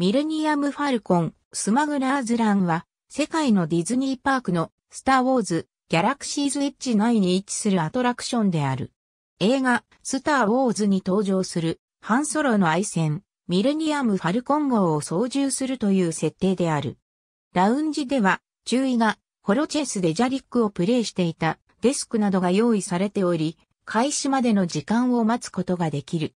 ミレニアム・ファルコン、スマグラーズ・ランは、世界のディズニーパークの、スター・ウォーズ、ギャラクシーズ・エッジ内に位置するアトラクションである。映画、スター・ウォーズに登場する、ハンソロの愛戦、ミレニアム・ファルコン号を操縦するという設定である。ラウンジでは、注意が、ホロチェスでジャリックをプレイしていた、デスクなどが用意されており、開始までの時間を待つことができる。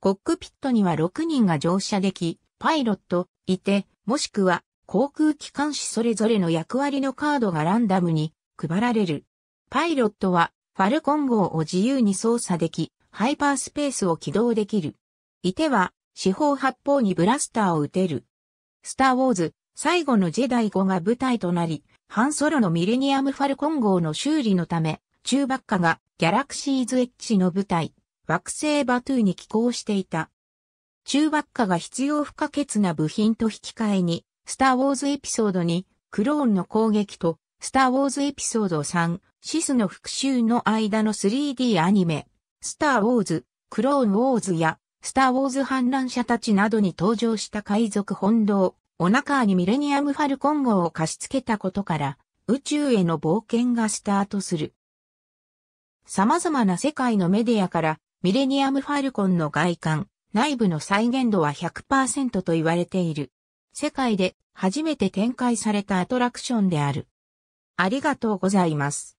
コックピットには6人が乗車でき、パイロット、いて、もしくは航空機関士それぞれの役割のカードがランダムに配られる。パイロットはファルコン号を自由に操作でき、ハイパースペースを起動できる。いては、四方八方にブラスターを撃てる。スター・ウォーズ、最後のジェダイ語が舞台となり、ハンソロのミレニアム・ファルコン号の修理のため、中爆下がギャラクシーズ・エッジの舞台、惑星バトゥーに寄港していた。中爆っが必要不可欠な部品と引き換えに、スター・ウォーズエピソード2、クローンの攻撃と、スター・ウォーズエピソード3、シスの復讐の間の 3D アニメ、スター・ウォーズ、クローン・ウォーズや、スター・ウォーズ反乱者たちなどに登場した海賊本堂、オナカーにミレニアム・ファルコン号を貸し付けたことから、宇宙への冒険がスタートする。様々な世界のメディアから、ミレニアム・ファルコンの外観、内部の再現度は100%と言われている。世界で初めて展開されたアトラクションである。ありがとうございます。